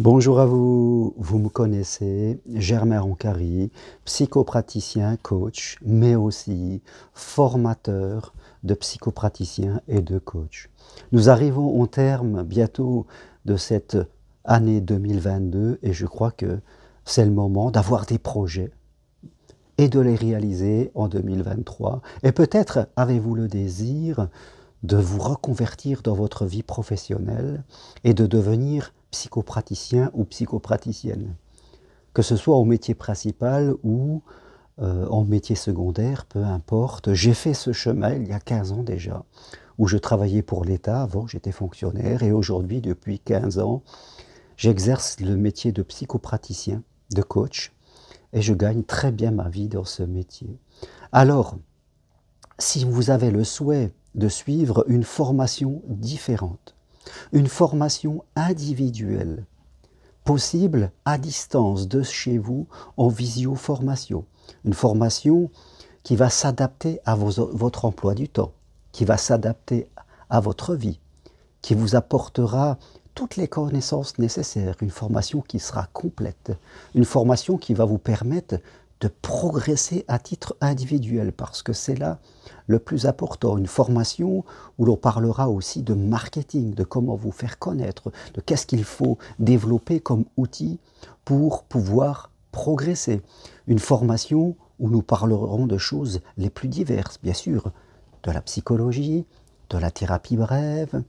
Bonjour à vous, vous me connaissez, Germain Roncari, psychopraticien, coach, mais aussi formateur de psychopraticiens et de coach. Nous arrivons au terme bientôt de cette année 2022 et je crois que c'est le moment d'avoir des projets et de les réaliser en 2023. Et peut-être avez-vous le désir de vous reconvertir dans votre vie professionnelle et de devenir psychopraticien ou psychopraticienne, que ce soit au métier principal ou euh, en métier secondaire, peu importe. J'ai fait ce chemin il y a 15 ans déjà, où je travaillais pour l'État, avant j'étais fonctionnaire, et aujourd'hui, depuis 15 ans, j'exerce le métier de psychopraticien, de coach, et je gagne très bien ma vie dans ce métier. Alors, si vous avez le souhait de suivre une formation différente, une formation individuelle possible à distance de chez vous en visio-formation. Une formation qui va s'adapter à votre emploi du temps, qui va s'adapter à votre vie, qui vous apportera toutes les connaissances nécessaires, une formation qui sera complète, une formation qui va vous permettre de progresser à titre individuel, parce que c'est là le plus important. Une formation où l'on parlera aussi de marketing, de comment vous faire connaître, de qu'est-ce qu'il faut développer comme outil pour pouvoir progresser. Une formation où nous parlerons de choses les plus diverses, bien sûr, de la psychologie, de la thérapie brève,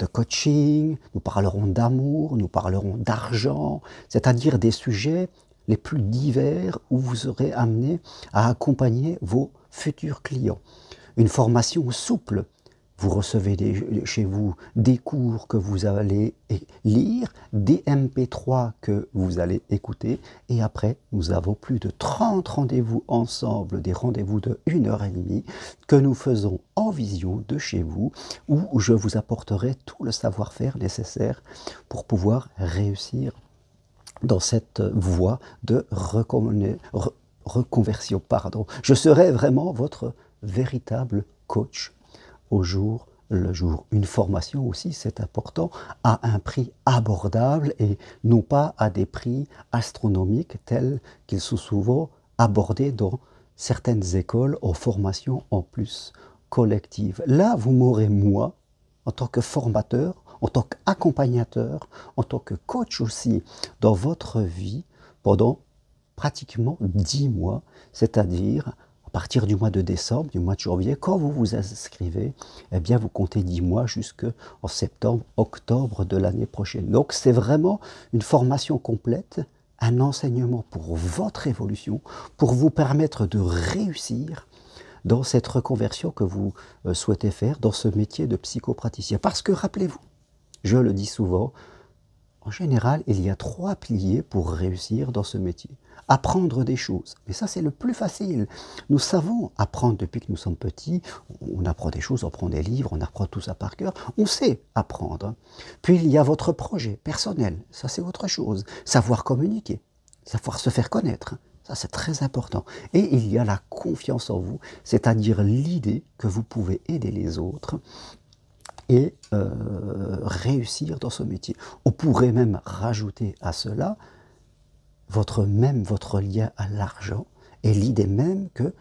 de coaching, nous parlerons d'amour, nous parlerons d'argent, c'est-à-dire des sujets les plus divers où vous serez amené à accompagner vos futurs clients. Une formation souple. Vous recevez chez vous des cours que vous allez lire, des MP3 que vous allez écouter, et après, nous avons plus de 30 rendez-vous ensemble, des rendez-vous de 1h30 que nous faisons en visio de chez vous, où je vous apporterai tout le savoir-faire nécessaire pour pouvoir réussir dans cette voie de reconversion. Pardon. Je serai vraiment votre véritable coach au jour le jour. Une formation aussi, c'est important, à un prix abordable et non pas à des prix astronomiques tels qu'ils sont souvent abordés dans certaines écoles en formation en plus collective. Là, vous m'aurez, moi, en tant que formateur, en tant qu'accompagnateur, en tant que coach aussi, dans votre vie pendant pratiquement dix mois, c'est-à-dire à partir du mois de décembre, du mois de janvier, quand vous vous inscrivez, eh bien vous comptez dix mois jusqu'en septembre, octobre de l'année prochaine. Donc c'est vraiment une formation complète, un enseignement pour votre évolution, pour vous permettre de réussir dans cette reconversion que vous euh, souhaitez faire dans ce métier de psychopraticien. Parce que rappelez-vous, je le dis souvent, en général, il y a trois piliers pour réussir dans ce métier. Apprendre des choses, mais ça c'est le plus facile. Nous savons apprendre depuis que nous sommes petits, on apprend des choses, on prend des livres, on apprend tout ça par cœur, on sait apprendre. Puis il y a votre projet personnel, ça c'est autre chose. Savoir communiquer, savoir se faire connaître, ça, c'est très important. Et il y a la confiance en vous, c'est-à-dire l'idée que vous pouvez aider les autres et euh, réussir dans ce métier. On pourrait même rajouter à cela votre même, votre lien à l'argent et l'idée même que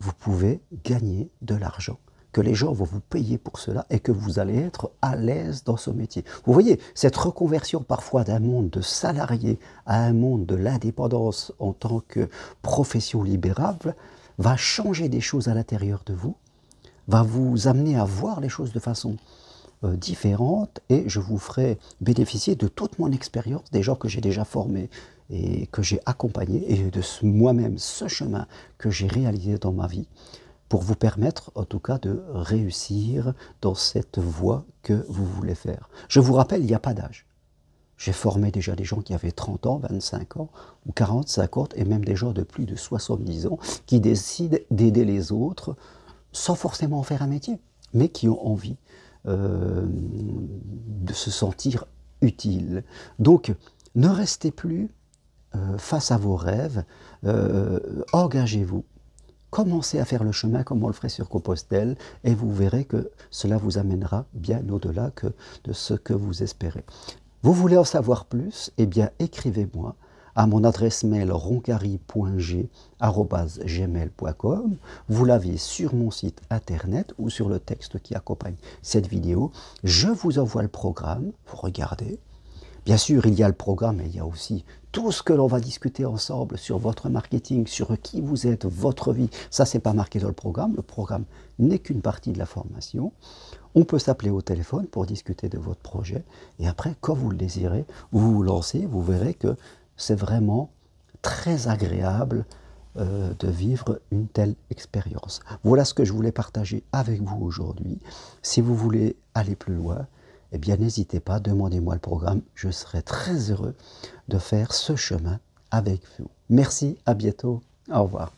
vous pouvez gagner de l'argent, que les gens vont vous payer pour cela et que vous allez être à l'aise dans ce métier. Vous voyez, cette reconversion parfois d'un monde de salarié à un monde de l'indépendance en tant que profession libérable va changer des choses à l'intérieur de vous va vous amener à voir les choses de façon euh, différente et je vous ferai bénéficier de toute mon expérience, des gens que j'ai déjà formés et que j'ai accompagnés et de moi-même ce chemin que j'ai réalisé dans ma vie pour vous permettre en tout cas de réussir dans cette voie que vous voulez faire. Je vous rappelle, il n'y a pas d'âge. J'ai formé déjà des gens qui avaient 30 ans, 25 ans, ou 40, 50, et même des gens de plus de 70 ans qui décident d'aider les autres sans forcément en faire un métier, mais qui ont envie euh, de se sentir utile. Donc, ne restez plus euh, face à vos rêves, euh, engagez-vous, commencez à faire le chemin comme on le ferait sur Compostelle, et vous verrez que cela vous amènera bien au-delà de ce que vous espérez. Vous voulez en savoir plus Eh bien, écrivez-moi à mon adresse mail roncari.g.gmail.com. Vous l'avez sur mon site internet ou sur le texte qui accompagne cette vidéo. Je vous envoie le programme, vous regardez. Bien sûr, il y a le programme, mais il y a aussi tout ce que l'on va discuter ensemble sur votre marketing, sur qui vous êtes, votre vie. Ça, c'est pas marqué dans le programme. Le programme n'est qu'une partie de la formation. On peut s'appeler au téléphone pour discuter de votre projet. Et après, quand vous le désirez, vous vous lancez, vous verrez que c'est vraiment très agréable euh, de vivre une telle expérience. Voilà ce que je voulais partager avec vous aujourd'hui. Si vous voulez aller plus loin, eh bien n'hésitez pas, demandez-moi le programme. Je serai très heureux de faire ce chemin avec vous. Merci, à bientôt. Au revoir.